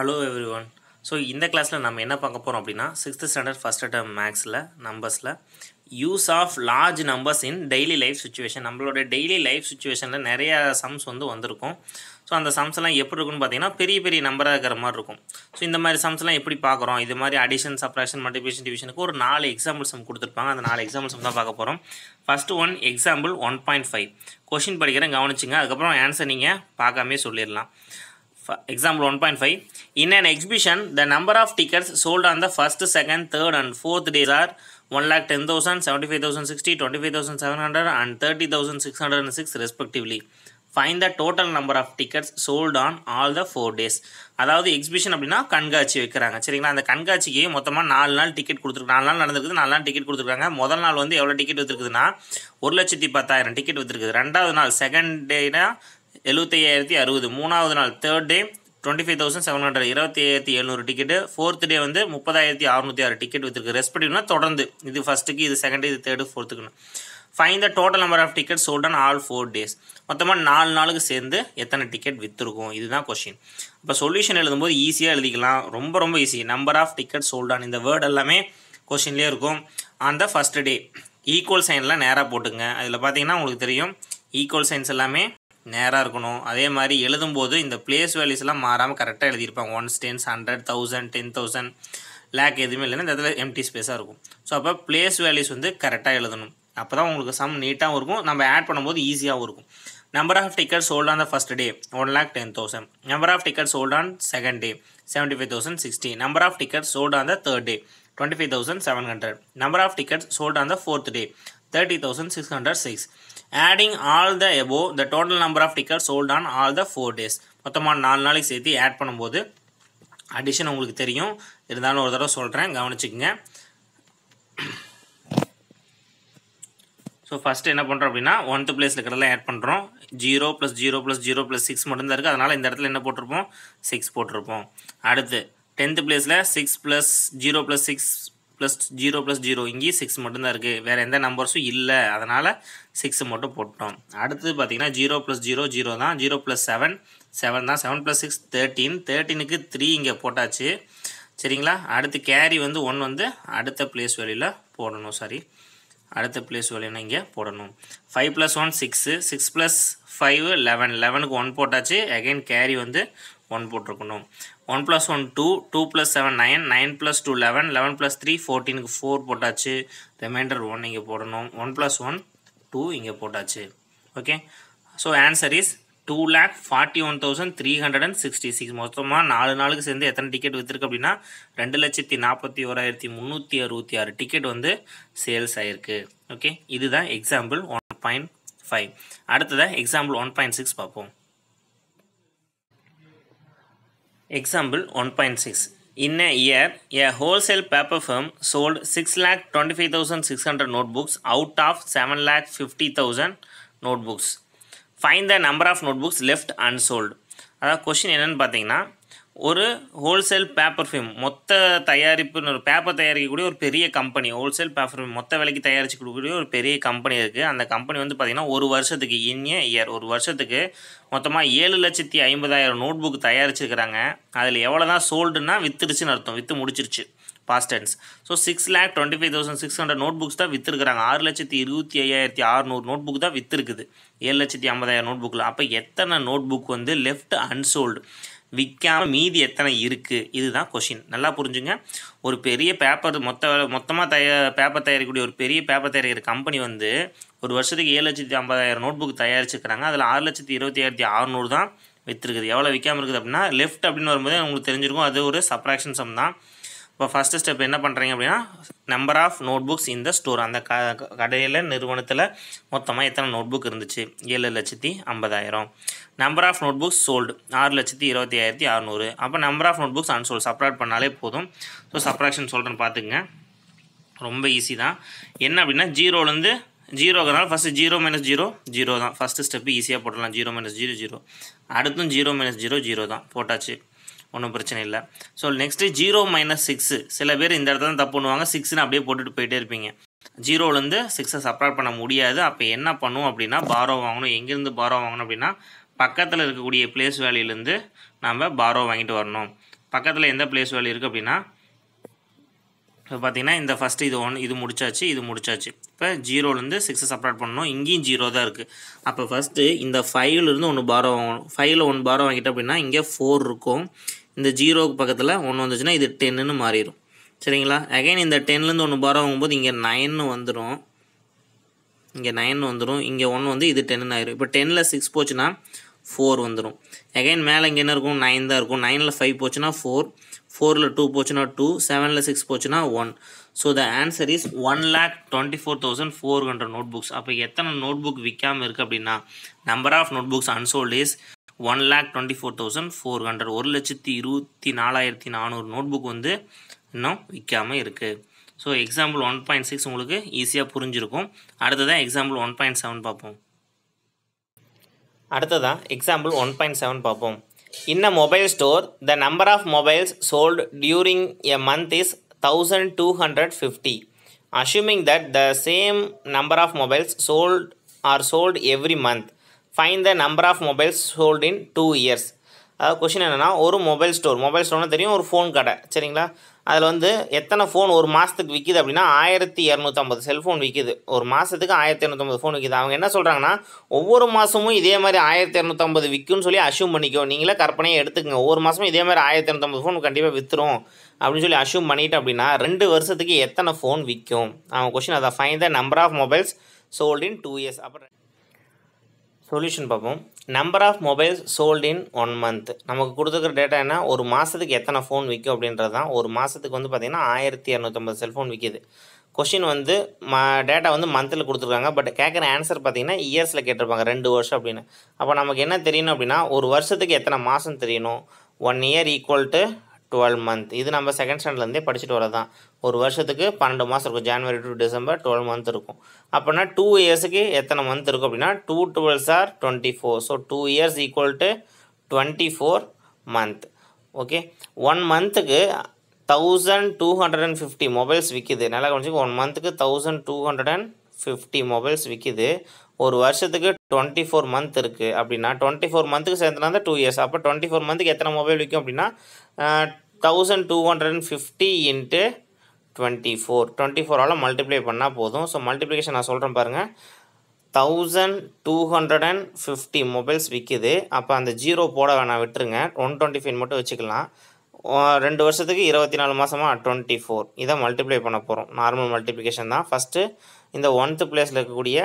Hello every one so இந்த கிளாஸில் நம்ம என்ன பார்க்க போகிறோம் அப்படின்னா சிக்ஸ்த் ஸ்டாண்டர்ட் ஃபஸ்ட் டேர்ம் மேக்ஸில் நம்பர்ஸில் use of large numbers in daily life situation நம்மளோட டெய்லி லைஃப் சுச்சுவேஷனில் நிறையா சம்ஸ் வந்து வந்திருக்கும் ஸோ அந்த சம்ஸ் எல்லாம் எப்படி இருக்குன்னு பார்த்தீங்கன்னா பெரிய பெரிய நம்பராக இருக்கிற மாதிரி இருக்கும் ஸோ இந்த மாதிரி சம்ஸ்லாம் எப்படி பார்க்குறோம் இது மாதிரி அடிஷன் சப்ராக்ஷன் மல்டிபிகேஷன் டிவிஷனுக்கு ஒரு நாலு எக்ஸாம்பிள் சம் கொடுத்துருப்பாங்க அந்த நாலு எக்ஸாம்பிள் சம் தான் பார்க்க போகிறோம் first one example one point five question படிக்கிறேன் கவனிச்சுங்க அதுக்கப்புறம் ஆன்சர் நீங்கள் பார்க்காமே சொல்லிடலாம் example 1.5 in an exhibition the number of tickets sold on the first second third and fourth days are 1 lakh 10000 75060 25700 and 30606 respectively find the total number of tickets sold on all the four days அதாவது exhibition அப்படின்னா கண்காட்சி வைக்கிறாங்க சரிங்களா அந்த கண்காட்சிக்கு மொத்தமாக நாலு நாள் டிக்கெட் கொடுத்துருக்கு நாலு நாள் நடந்திருக்குது நாலு நாள் டிக்கெட் கொடுத்துருக்காங்க முதல் நாள் வந்து எவ்வளோ டிக்கெட் வந்துருக்குதுன்னா ஒரு லட்சத்தி பத்தாயிரம் டிக்கெட் வந்துருக்குது ரெண்டாவது நாள் செகண்ட் டேனா எழுபத்தி ஐயாயிரத்தி அறுபது மூணாவது நாள் third day twenty five thousand seven hundred இருபத்தி ஐயாயிரத்தி எழுநூறு டிக்கெட்டு ஃபோர்த் டே வந்து முப்பதாயிரத்தி அறுநூத்தி ஆறு டிக்கெட் விற்றுருக்கு ரெஸ்பெக்டிவ்னா தொடர்ந்து இது ஃபஸ்ட்டுக்கு இது செகண்ட் இது தேர்டு ஃபோர்த்துக்குன்னு find the total number of ticket sold on all four days மொத்தமாக நாலு நாளுக்கு சேர்ந்து எத்தனை டிக்கெட் விற்றுருக்கும் இதுதான் கொஷின் இப்போ சொல்யூஷன் எழுதும்போது ஈஸியாக எழுதிக்கலாம் ரொம்ப ரொம்ப easy number of ticket sold on இந்த வேர்ட் எல்லாமே கொஷின்லேயே இருக்கும் on the first day equal சைன்லாம் நேராக போட்டுங்க அதில் பார்த்தீங்கன்னா உங்களுக்கு தெரியும் ஈக்குவல் சைன்ஸ் எல்லாமே நேராக இருக்கணும் அதே மாதிரி எழுதும்போது இந்த பிளேஸ் வேல்யூஸ்லாம் மாறாமல் கரெக்டாக எழுதியிருப்பாங்க ones tens hundred thousand ten thousand lakh எதுவுமே இல்லைன்னா இந்த இடத்துல எம்டி ஸ்பேஸாக இருக்கும் ஸோ அப்போ பிளேஸ் வேல்யூஸ் வந்து கரெக்டாக எழுதணும் அப்போ தான் உங்களுக்கு சம் நீட்டாகவும் இருக்கும் நம்ம ஆட் பண்ணும்போது ஈஸியாகவும் இருக்கும் number of ticket sold on the first day one lakh ten thousand number of ticket sold on second day seventy five thousand sixty number of ticket sold on the third day twenty five thousand seven hundred number of ticket sold on the fourth day thirty thousand six hundred six adding all the above the total number of tickets sold on all the four days மொத்தமாக நாலு நாளைக்கு சேர்த்து add பண்ணும்போது addition உங்களுக்கு தெரியும் இருந்தாலும் ஒரு தடவை சொல்கிறேன் கவனிச்சுக்கோங்க ஸோ ஃபஸ்ட்டு என்ன பண்ணுறோம் அப்படின்னா ஒன்த்து பிளேஸில் இருக்கிறதெல்லாம் ஆட் பண்ணுறோம் zero plus zero plus zero plus six மட்டும்தான் இருக்குது அதனால் இந்த இடத்துல என்ன போட்டிருப்போம் சிக்ஸ் போட்டிருப்போம் அடுத்து டென்த்து பிளேஸில் six plus zero plus six plus zero plus zero இங்கேயும் சிக்ஸ் மட்டும்தான் இருக்குது வேறு எந்த நம்பர்ஸும் இல்லை அதனால் சிக்ஸ் மட்டும் போட்டோம் அடுத்து பார்த்திங்கன்னா ஜீரோ ப்ளஸ் ஜீரோ ஜீரோ தான் ஜீரோ ப்ளஸ் செவன் செவன் தான் செவன் ப்ளஸ் சிக்ஸ் தேர்ட்டீன் தேர்ட்டீனுக்கு த்ரீ இங்கே போட்டாச்சு சரிங்களா அடுத்து கேரி வந்து ஒன் வந்து அடுத்த பிளேஸ் வேலையில் போடணும் சாரி அடுத்த பிளேஸ் வேலையில் இங்கே போடணும் five plus one six six plus five eleven லெவனுக்கு ஒன் போட்டாச்சு அகைன் கேரி வந்து ஒன் போட்டிருக்கணும் one plus one two two plus seven nine nine plus two eleven eleven plus three ஃபோர்டீனுக்கு ஃபோர் போட்டாச்சு ரிமைண்டர் ஒன் இங்கே போடணும் ஒன் ப்ளஸ் ஒன் டூ இங்கே போட்டாச்சு okay so answer is two lakh forty one thousand three hundred and sixty six மொத்தமாக நாலு நாளுக்கு சேர்ந்து எத்தனை டிக்கெட் விற்றுருக்கு அப்படின்னா ரெண்டு லட்சத்தி நாற்பத்தி ஓராயிரத்தி முந்நூற்றி அறுபத்தி ஆறு டிக்கெட் வந்து சேல்ஸ் ஆகிருக்கு ஓகே இதுதான் எக்ஸாம்பிள் ஒன் பாயிண்ட் ஃபைவ் அடுத்ததாக எக்ஸாம்பிள் ஒன் பாயிண்ட் சிக்ஸ் பார்ப்போம் Example 1.6 In a year, a wholesale paper firm sold 6,25,600 notebooks out of 7,50,000 notebooks. Find the number of notebooks left unsold. அதாவது கொஷின் என்னென்னு பார்த்தீங்கன்னா ஒரு ஹோல்சேல் பேப்பர் மொத்த தயாரிப்புன்னு ஒரு பேப்பர் தயாரிக்கக்கூடிய ஒரு பெரிய கம்பெனி ஹோல்சேல் பேப்பர் மொத்த விலைக்கு தயாரிச்சு கொடுக்கக்கூடிய ஒரு பெரிய கம்பெனி இருக்குது அந்த கம்பெனி வந்து பார்த்திங்கன்னா ஒரு வருஷத்துக்கு இனிய இயர் ஒரு வருஷத்துக்கு மொத்தமாக ஏழு லட்சத்தி ஐம்பதாயிரம் நோட் புக் தயாரிச்சிருக்கிறாங்க அதில் எவ்வளோ தான் சோல்டுன்னா வித்துருச்சுன்னு அர்த்தம் விற்று முடிச்சிருச்சு past tense so six lakh twenty five thousand six hundred notebooks தான் விற்றுருக்குறாங்க ஆறு லட்சத்தி இருபத்தி ஐயாயிரத்தி அறுநூறு நோட் புக் தான் விற்றுருக்குது ஏழு லட்சத்தி ஐம்பதாயிரம் நோட் புக்கில் அப்போ எத்தனை நோட் புக் வந்து லெஃப்ட் அன்சோல்டு விற்காமல் மீதி எத்தனை இருக்குது இதுதான் கொஷின் நல்லா புரிஞ்சுங்க ஒரு பெரிய பேப்பர் மொத்த மொத்தமாக தய பேப்பர் தயாரிக்கக்கூடிய ஒரு பெரிய பேப்பர் தயாரிக்கிற கம்பெனி வந்து ஒரு வருஷத்துக்கு ஏழு லட்சத்தி ஐம்பதாயிரம் நோட் புக் தயாரிச்சிருக்கிறாங்க அதில் ஆறு லட்சத்தி இருபத்தி ஆயிரத்தி அறநூறு தான் விற்றுருக்குது எவ்வளோ விற்காமல் இருக்குது அப்படின்னா லெஃப்ட் அப்படின்னு வரும்போது உங்களுக்கு தெரிஞ்சிருக்கும் அது ஒரு சப்ராக்ஷன் சம் தான் இப்போ ஃபஸ்ட்டு ஸ்டெப் என்ன பண்ணுறீங்க அப்படின்னா நம்பர் ஆஃப் நோட் புக்ஸ் இந்த ஸ்டோர் அந்த க கடையில் நிறுவனத்தில் மொத்தமாக எத்தனை நோட் புக் இருந்துச்சு ஏழு லட்சத்தி ஐம்பதாயிரம் number of notebooks sold ஆறு லட்சத்தி இருபத்தி ஆயிரத்தி அறநூறு அப்போ number of notebooks unsold subtract பண்ணாலே போதும் ஸோ சப்ராக்ஷன் சொல்கிறேன்னு பார்த்துக்குங்க ரொம்ப ஈஸி தான் என்ன அப்படின்னா ஜீரோலேருந்து ஜீரோங்கிறனால first zero minus zero zero தான் ஃபஸ்ட்டு ஸ்டெப்பு ஈஸியாக போட்டுடலாம் ஜீரோ மைனஸ் ஜீரோ ஜீரோ அடுத்தும் ஜீரோ மைனஸ் ஜீரோ ஜீரோ தான் போட்டாச்சு ஒன்றும் பிரச்சனை இல்லை so next zero minus six சில பேர் இந்த இடத்துல தான் தப்பு பண்ணுவாங்க சிக்ஸ்னு அப்படியே போட்டுட்டு போயிட்டே இருப்பீங்க ஜீரோலேருந்து சிக்ஸை சப்ராட் பண்ண முடியாது அப்போ என்ன பண்ணும் அப்படின்னா பாரோ வாங்கணும் எங்கேருந்து பாரோ வாங்கணும் அப்படின்னா பக்கத்தில் இருக்கக்கூடிய பிளேஸ் வேலையிலேருந்து நம்ம பாரோ வாங்கிட்டு வரணும் பக்கத்தில் எந்த பிளேஸ் வேலையும் இருக்குது அப்படின்னா இப்போ பார்த்தீங்கன்னா இந்த ஃபஸ்ட்டு இது ஒன் இது முடிச்சாச்சு இது முடிச்சாச்சு இப்போ ஜீரோலேருந்து சிக்ஸை சப்ராட் பண்ணணும் இங்கேயும் ஜீரோ தான் இருக்குது அப்போ ஃபஸ்ட்டு இந்த ஃபைவ்லேருந்து ஒன்று பாரம் வாங்கணும் ஃபைவ்ல ஒன் பாரம் வாங்கிட்டோம் அப்படின்னா இங்கே ஃபோர் இருக்கும் இந்த ஜீரோக்கு பக்கத்தில் ஒன்று வந்துச்சுன்னா இது டென்னுன்னு மாறிடும் சரிங்களா அகைன் இந்த டென்லேருந்து ஒன்று பாரம் வாங்கும்போது இங்கே நைன்னு வந்துடும் இங்கே நைன் வந்துடும் இங்கே ஒன்று வந்து இது டென்னு ஆயிரும் இப்போ டெனில் சிக்ஸ் போச்சுன்னா ஃபோர் வந்துடும் அகைன் மேலே இங்கே என்ன இருக்கும் நைன் தான் இருக்கும் நைனில் ஃபைவ் போச்சுன்னா ஃபோர் ஃபோரில் டூ போச்சுன்னா டூ செவனில் சிக்ஸ் போச்சுன்னா one so the answer is one lakh twenty four thousand four hundred notebooks அப்போ எத்தனை நோட் புக் விற்காமல் இருக்குது அப்படின்னா number of notebooks unsold is one lakh twenty four thousand four hundred ஒரு லட்சத்தி இருபத்தி நாலாயிரத்தி நானூறு நோட் புக் வந்து இன்னும் விற்காமல் இருக்குது so example one point six உங்களுக்கு ஈஸியாக புரிஞ்சிருக்கும் அடுத்ததான் எக்ஸாம்பிள் ஒன் பாயிண்ட் செவன் பார்ப்போம் அடுத்ததான் எக்ஸாம்பிள் ஒன் பாயிண்ட் செவன் பார்ப்போம் In a mobile store, the number of mobiles sold during a month is 1250. Assuming that the same number of mobiles sold are sold every month, find the number of mobiles sold in 2 years. அதாவது கொஷின் என்னென்னா ஒரு mobile store mobile ஸ்டோர்னு தெரியும் ஒரு phone கடை அதில் வந்து எத்தனை ஃபோன் ஒரு மாதத்துக்கு விற்கிது அப்படின்னா ஆயிரத்தி இரநூத்தம்பது செல்ஃபோன் விற்கிது ஒரு மாதத்துக்கு ஆயிரத்தி இரநூத்தம்பது ஃபோன் விற்கிது அவங்க என்ன சொல்கிறாங்கன்னா ஒவ்வொரு மாதமும் இதே மாதிரி ஆயிரத்தி இரநூத்தம்பது விற்கும்னு சொல்லி அசியூம் பண்ணிக்கோ நீங்களே கற்பனையை எடுத்துக்கங்க ஒவ்வொரு மாதமும் இதே மாதிரி ஆயிரத்தி இரநூத்தம்பது ஃபோன் கண்டிப்பாக விற்றுரும் அப்படின்னு சொல்லி அசியூம் பண்ணிட்டு அப்படின்னா ரெண்டு வருஷத்துக்கு எத்தனை ஃபோன் விற்கும் அவங்க கொஷின் அதை find the number of mobiles sold in two years அப்புறம் சொல்யூஷன் பார்ப்போம் number of mobiles sold in one month நமக்கு கொடுத்துக்கிற டேட்டா என்ன ஒரு மாதத்துக்கு எத்தனை ஃபோன் விற்கும் அப்படின்றது தான் ஒரு மாதத்துக்கு வந்து பார்த்திங்கன்னா ஆயிரத்தி இரநூத்தம்பது செல்ஃபோன் விற்கிது கொஷின் வந்து ம டேட்டா வந்து மந்தில் கொடுத்துருக்காங்க பட் கேட்குற ஆன்சர் பார்த்திங்கன்னா இயர்ஸில் கேட்டிருப்பாங்க ரெண்டு வருஷம் அப்படின்னு அப்போ நமக்கு என்ன தெரியணும் அப்படின்னா ஒரு வருஷத்துக்கு எத்தனை மாதம் தெரியணும் one year equal to twelve month இது நம்ம செகண்ட் ஸ்டாண்டர்ட்லேருந்தே படிச்சுட்டு வரதான் ஒரு வருஷத்துக்கு பன்னெண்டு மாதம் இருக்கும் January to December twelve month இருக்கும் அப்படின்னா டூ இயர்ஸுக்கு எத்தனை மந்த் இருக்கும் அப்படின்னா two twelves are twenty four so two years equal to twenty four month okay one மந்த்துக்கு thousand two hundred and fifty mobiles விற்கிது நல்லா கொஞ்சம் ஒன் மந்த்துக்கு thousand two hundred and fifty mobiles விற்கிது ஒரு வருஷத்துக்கு டுவெண்ட்டி ஃபோர் மந்த் இருக்குது அப்படின்னா டுவெண்ட்டி ஃபோர் மந்த்துக்கு சேர்ந்தனா தான் டூ இயர்ஸ் அப்போ டுவெண்ட்டி ஃபோர் மந்த்துக்கு எத்தனை மொபைல் விற்கும் அப்படின்னா thousand two hundred and fifty into twenty four twenty ஃபோரால் மல்டிப்ளை பண்ணால் போதும் ஸோ மல்டிப்ளிகேஷன் நான் சொல்கிறேன் பாருங்கள் thousand two hundred and fifty mobiles விற்கிது அப்போ அந்த ஜீரோ போட வேணாம் விட்டுருங்க ஒன் டுவெண்ட்டி ஃபைவ் மட்டும் வச்சுக்கலாம் ரெண்டு வருஷத்துக்கு இருபத்தி நாலு மாதமாக டுவெண்ட்டி ஃபோர் இதை மல்டிப்ளை பண்ண போகிறோம் நார்மல் மல்டிப்ளிகேஷன் தான் ஃபஸ்ட்டு இந்த ஒன்த்து பிளேஸில் இருக்கக்கூடிய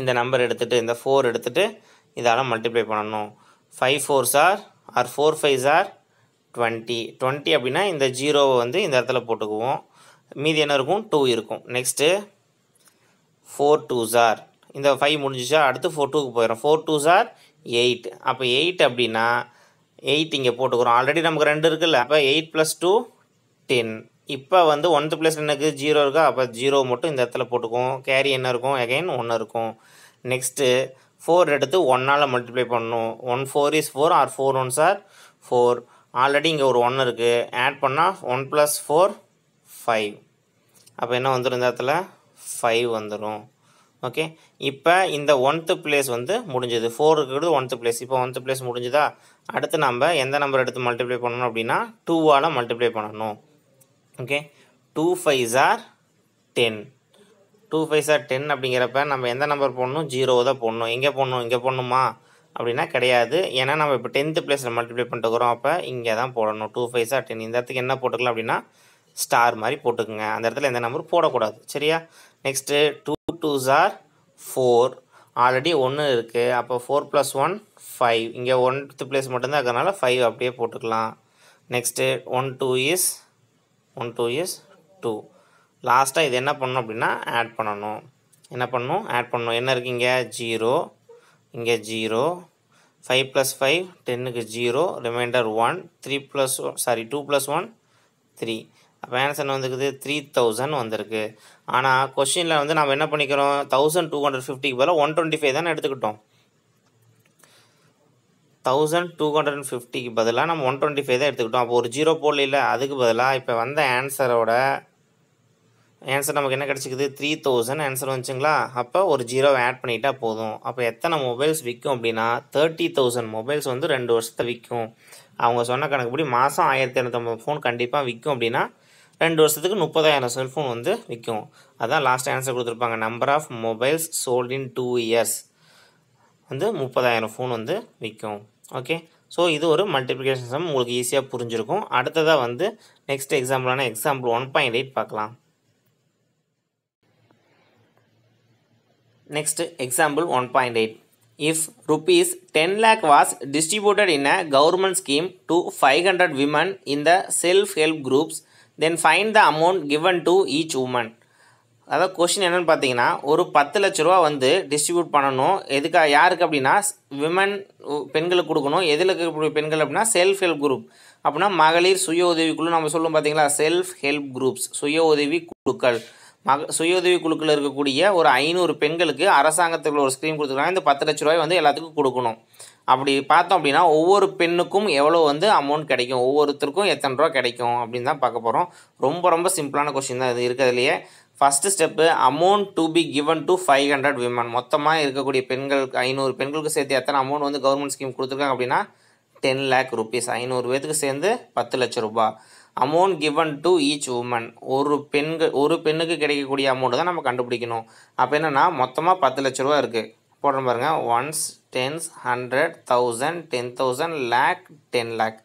இந்த நம்பர் எடுத்துகிட்டு இந்த ஃபோர் எடுத்துகிட்டு இதால் மல்டிப்ளை பண்ணணும் ஃபைவ் ஃபோர் சார் ஆர் ஃபோர் ஃபைவ் சார் டுவெண்ட்டி டுவெண்ட்டி அப்படின்னா இந்த ஜீரோவை வந்து இந்த இடத்துல போட்டுக்குவோம் மீதி என்ன இருக்கும் டூ இருக்கும் நெக்ஸ்ட்டு ஃபோர் டூ சார் இந்த ஃபைவ் முடிஞ்சிச்சா அடுத்து ஃபோர் டூக்கு போயிடும் ஃபோர் டூ சார் எயிட் அப்போ எயிட் அப்படின்னா எயிட் இங்கே போட்டுக்கிறோம் ஆல்ரெடி நமக்கு ரெண்டு இருக்குல்ல அப்போ எயிட் ப்ளஸ் டூ டென் இப்போ வந்து ஒன்த்து ப்ளஸ் என்னக்கு ஜீரோ இருக்கா அப்போ ஜீரோ மட்டும் இந்த இடத்துல போட்டுக்குவோம் கேரி என்ன இருக்கும் எகைன் ஒன்று இருக்கும் நெக்ஸ்ட்டு ஃபோர் எடுத்து ஒன்னால் மல்டிப்ளை பண்ணணும் one four is four or four one சார் ஃபோர் ஆல்ரெடி இங்கே ஒரு ஒன்று இருக்குது ஆட் பண்ணால் ஒன் ப்ளஸ் ஃபோர் ஃபைவ் அப்போ என்ன வந்துடும் இந்த இடத்துல ஃபைவ் வந்துடும் ஓகே இப்போ இந்த ஒன்த்து பிளேஸ் வந்து முடிஞ்சது ஃபோர் இருக்கிறது ஒன்த்து பிளேஸ் இப்போ ஒன்த்து பிளேஸ் முடிஞ்சுதா அடுத்து நம்ம எந்த நம்பர் எடுத்து மல்டிப்ளை பண்ணணும் அப்படின்னா டூவால் மல்டிப்ளை பண்ணணும் okay two five or ten two five or ten அப்படிங்கிறப்ப நம்ம எந்த நம்பர் போடணும் ஜீரோ தான் போடணும் எங்கே போடணும் இங்கே போடணுமா அப்படின்னா கிடையாது ஏன்னா நம்ம இப்போ டென்த்து பிளேஸில் மல்டிப்ளை பண்ணிட்டுக்கிறோம் அப்போ இங்கே தான் போடணும் டூ ஃபைவ் ஆர் டென் இந்த இடத்துக்கு என்ன போட்டுக்கலாம் அப்படின்னா ஸ்டார் மாதிரி போட்டுக்குங்க அந்த இடத்துல எந்த நம்பர் போடக்கூடாது சரியா நெக்ஸ்ட்டு டூ டூ ஜார் ஃபோர் ஆல்ரெடி ஒன்று இருக்குது அப்போ ஃபோர் ப்ளஸ் ஒன் ஃபைவ் இங்கே ஒன்த்து பிளேஸ் மட்டும்தான் இருக்கிறனால ஃபைவ் அப்படியே போட்டுக்கலாம் next one two is one two is two லாஸ்ட்டாக இது என்ன பண்ணணும் அப்படின்னா ஆட் பண்ணணும் என்ன பண்ணணும் ஆட் பண்ணணும் என்ன இருக்குது இங்கே ஜீரோ இங்கே ஜீரோ ஃபைவ் ப்ளஸ் ஃபைவ் டென்னுக்கு zero remainder one three plus sorry two plus one three அப்போ ஆன்சர் வந்துருக்குது த்ரீ தௌசண்ட் வந்திருக்கு ஆனால் கொஷினில் வந்து நம்ம என்ன பண்ணிக்கிறோம் தௌசண்ட் டூ ஹண்ட்ரட் ஃபிஃப்டிக்கு பதிலாக ஒன் டுவெண்ட்டி ஃபைவ் தானே எடுத்துக்கிட்டோம் தௌசண்ட் டூ ஹண்ட்ரட் அண்ட் ஃபிஃப்டிக்கு பதிலாக நம்ம ஒன் டுவெண்ட்டி ஃபைவ் தான் எடுத்துக்கிட்டோம் அப்போ ஒரு ஜீரோ இல்லை அதுக்கு பதிலாக இப்போ வந்த ஆன்சரோட ஆன்சர் நமக்கு என்ன கிடச்சிக்குது த்ரீ தௌசண்ட் ஆன்சர் வந்துச்சுங்களா அப்போ ஒரு ஜீரோவை ஆட் பண்ணிட்டா போதும் அப்போ எத்தனை மொபைல்ஸ் விற்கும் அப்படின்னா தேர்ட்டி தௌசண்ட் மொபைல்ஸ் வந்து ரெண்டு வருஷத்தை விற்கும் அவங்க சொன்ன கணக்குப்படி மாதம் ஆயிரத்தி இரநூத்தம்பது ஃபோன் கண்டிப்பாக விற்கும் அப்படின்னா ரெண்டு வருஷத்துக்கு முப்பதாயிரம் செல்ஃபோன் வந்து விற்கும் அதான் லாஸ்ட் ஆன்சர் கொடுத்துருப்பாங்க number of mobiles sold in two years வந்து முப்பதாயிரம் ஃபோன் வந்து விற்கும் ஓகே ஸோ இது ஒரு மல்டிப்ளிகேஷன் சம் உங்களுக்கு ஈஸியாக புரிஞ்சிருக்கும் அடுத்ததாக வந்து நெக்ஸ்ட் எக்ஸாம்பிளான எக்ஸாம்பிள் ஒன் பாயிண்ட் எயிட் பார்க்கலாம் next example one point eight if rupees ten lakh was distributed in a government scheme to five hundred women in the self help groups then find the amount given to each woman அதாவது கொஷின் என்னென்னு பார்த்தீங்கன்னா ஒரு பத்து லட்ச ரூபா வந்து distribute பண்ணணும் எதுக்காக யாருக்கு அப்படின்னா விமன் பெண்களுக்கு கொடுக்கணும் எதில் இருக்கக்கூடிய பெண்கள் அப்படின்னா செல்ஃப் ஹெல்ப் குரூப் அப்படின்னா மகளிர் சுய உதவிக்குழு நம்ம சொல்லும் பார்த்தீங்களா செல்ஃப் ஹெல்ப் குரூப்ஸ் சுய உதவி குழுக்கள் மக உதவி குழுக்கள் இருக்கக்கூடிய ஒரு ஐநூறு பெண்களுக்கு அரசாங்கத்துக்குள்ள ஒரு ஸ்கீம் கொடுத்துருக்காங்க இந்த பத்து லட்ச ரூபாய் வந்து எல்லாத்துக்கும் கொடுக்கணும் அப்படி பார்த்தோம் அப்படின்னா ஒவ்வொரு பெண்ணுக்கும் எவ்வளோ வந்து அமௌண்ட் கிடைக்கும் ஒவ்வொருத்தருக்கும் எத்தனை ரூபா கிடைக்கும் அப்படின்னு தான் பார்க்க போகிறோம் ரொம்ப ரொம்ப சிம்பிளான கொஸ்டின் தான் இது இருக்கிறதுலையே first step amount to be given to five hundred women மொத்தமாக இருக்கக்கூடிய பெண்களுக்கு ஐநூறு பெண்களுக்கு சேர்த்து எத்தனை அமௌண்ட் வந்து கவர்மெண்ட் ஸ்கீம் கொடுத்துருக்காங்க அப்படின்னா டென் லேக் ருபீஸ் ஐநூறு பேத்துக்கு சேர்ந்து பத்து லட்ச ரூபாய் amount given to each woman ஒரு பெண்கள் ஒரு பெண்ணுக்கு கிடைக்கக்கூடிய அமௌண்ட்டு தான் நம்ம கண்டுபிடிக்கணும் அப்போ என்னென்னா மொத்தமாக பத்து லட்ச ரூபா இருக்குது போடுறோம் பாருங்கள் ones tens hundred thousand ten thousand lakh ten lakh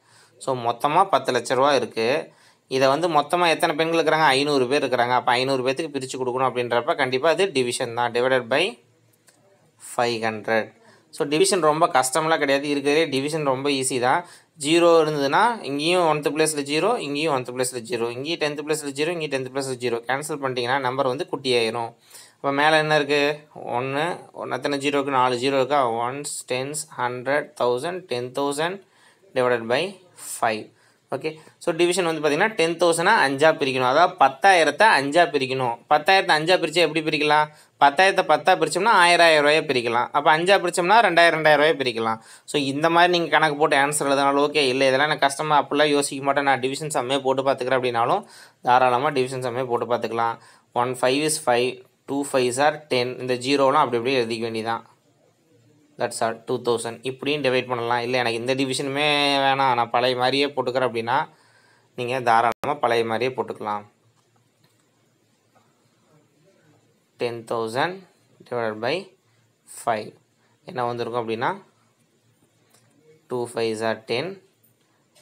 so மொத்தமாக பத்து லட்ச ரூபா இருக்குது இதை வந்து மொத்தமாக எத்தனை பெண்கள் இருக்கிறாங்க ஐநூறு பேர் இருக்கிறாங்க அப்போ ஐநூறு பேர்த்துக்கு பிரித்து கொடுக்கணும் அப்படின்றப்ப கண்டிப்பாக அது டிவிஷன் தான் divided by five hundred so division ரொம்ப கஷ்டம்லாம் கிடையாது இருக்கிறதே டிவிஷன் ரொம்ப ஈஸி தான் ஜீரோ இருந்ததுன்னா இங்கேயும் ஒன்த்து ப்ளேஸில் ஜீரோ இங்கேயும் ஒன்த்து ப்ளேஸில் ஜீரோ இங்கேயும் டென்த்து பிளஸில் ஜீரோ இங்கேயும் டென்த் பிளஸில் ஜீரோ கேன்சல் பண்ணிட்டீங்கன்னா நம்பர் வந்து குட்டியாயிரும் இப்போ மேலே என்ன இருக்குது ஒன்று எத்தனை ஜீரோக்கு நாலு ஜீரோ இருக்கா ones tens hundred thousand ten thousand divided by five okay so division வந்து பார்த்திங்கன்னா டென் தௌசண்டாக அஞ்சாக பிரிக்கணும் அதாவது பத்தாயிரத்தை அஞ்சாக பிரிக்கணும் பத்தாயிரத்தை அஞ்சாக பிரித்து எப்படி பிரிக்கலாம் பத்தாயிரத்தை பத்தாக பிரித்தோம்னா ஆயிரம் ஆயிரம் ரூபாயை பிரிக்கலாம் அப்போ அஞ்சாக பிரித்தோம்னா ரெண்டாயிரம் ரெண்டாயிரம் ரூபாய் பிரிக்கலாம் ஸோ இந்த மாதிரி நீங்கள் கணக்கு போட்டு ஆன்சர் எழுதினாலும் ஓகே இல்லை இதெல்லாம் நான் கஷ்டமாக அப்படிலாம் யோசிக்க மாட்டேன் நான் டிவிஷன் சம்மே போட்டு பார்த்துக்கிறேன் அப்படின்னாலும் தாராளமாக டிவிஷன் சம்மே போட்டு பார்த்துக்கலாம் one five is five two five சார் டென் இந்த ஜீரோலாம் அப்படி அப்படியே எழுதிக்க வேண்டியதான் தட்ஸ் ஆல் டூ தௌசண்ட் இப்படியும் டிவைட் பண்ணலாம் இல்லை எனக்கு இந்த டிவிஷனுமே வேணாம் நான் பழைய மாதிரியே போட்டுக்கிறேன் அப்படின்னா நீங்கள் தாராளமாக பழைய மாதிரியே போட்டுக்கலாம் ten thousand divide by five என்ன வந்திருக்கும் அப்படின்னா டூ ஃபைவ் ஜார் ten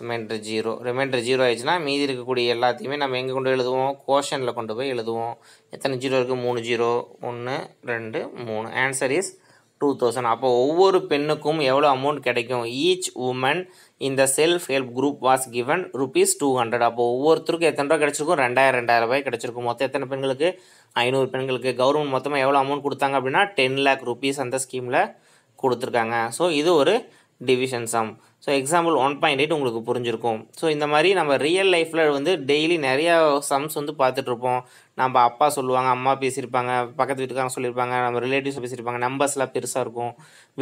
remainder zero remainder zero ஆயிடுச்சுன்னா மீதி இருக்கக்கூடிய எல்லாத்தையுமே நம்ம எங்கே கொண்டு எழுதுவோம் கோஷனில் கொண்டு போய் எழுதுவோம் எத்தனை ஜீரோ இருக்குது மூணு ஜீரோ ஒன்று ரெண்டு மூணு ஆன்சர் இஸ் டூ தௌசண்ட் அப்போ ஒவ்வொரு பெண்ணுக்கும் எவ்வளோ அமௌண்ட் கிடைக்கும் ஈச் உமன் இந்த self help group was given rupees two hundred அப்போ ஒவ்வொருத்தருக்கும் எத்தனை ரூபா கிடச்சிருக்கும் ரெண்டாயிரம் ரெண்டாயிரம் ரூபாய் கிடச்சிருக்கும் மொத்தம் எத்தனை பெண்களுக்கு ஐநூறு பெண்களுக்கு கவர்மெண்ட் மொத்தமாக எவ்வளோ அமௌண்ட் கொடுத்தாங்க அப்படின்னா டென் லேக் ருபீஸ் அந்த ஸ்கீமில் கொடுத்துருக்காங்க ஸோ இது ஒரு division sum so example one point eight உங்களுக்கு புரிஞ்சிருக்கும் ஸோ இந்த மாதிரி நம்ம ரியல் லைஃப்பில் வந்து டெய்லி நிறையா சம்ஸ் வந்து பார்த்துட்ருப்போம் நம்ம அப்பா சொல்லுவாங்க அம்மா பேசியிருப்பாங்க பக்கத்து வீட்டுக்காரங்க சொல்லியிருப்பாங்க நம்ம ரிலேட்டிவ்ஸ் பேசியிருப்பாங்க நம்பர்ஸ்லாம் பெருசாக இருக்கும்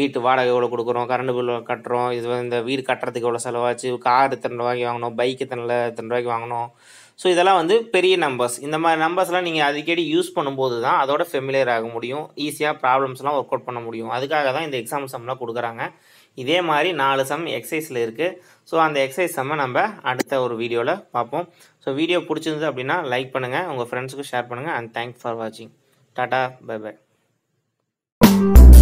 வீட்டு வாடகை எவ்வளோ கொடுக்குறோம் கரண்ட் பில் கட்டுறோம் இது இந்த வீடு கட்டுறதுக்கு எவ்வளோ செலவாச்சு கார் இத்தனை ரூபாய்க்கு வாங்கணும் பைக் இத்தனை இத்தனை ரூபாய்க்கு வாங்கணும் ஸோ இதெல்லாம் வந்து பெரிய நம்பர்ஸ் இந்த மாதிரி நம்பர்ஸ்லாம் நீங்கள் அடிக்கடி யூஸ் பண்ணும்போது தான் அதோட ஃபெமிலியர் ஆக முடியும் ஈஸியாக ப்ராப்ளம்ஸ்லாம் ஒர்க் அவுட் பண்ண முடியும் அதுக்காக தான் இந்த எக்ஸாம் சம்லாம் கொடுக்குறாங்க இதே மாதிரி நாலு சம் எக்ஸசைஸில் இருக்குது ஸோ அந்த எக்ஸசைஸ் சம்மை நம்ம அடுத்த ஒரு வீடியோவில் பார்ப்போம் ஸோ வீடியோ பிடிச்சிருந்தது அப்படின்னா லைக் பண்ணுங்கள் உங்கள் ஃப்ரெண்ட்ஸுக்கும் ஷேர் பண்ணுங்கள் அண்ட் தேங்க்ஸ் ஃபார் வாட்சிங் டாட்டா பை பை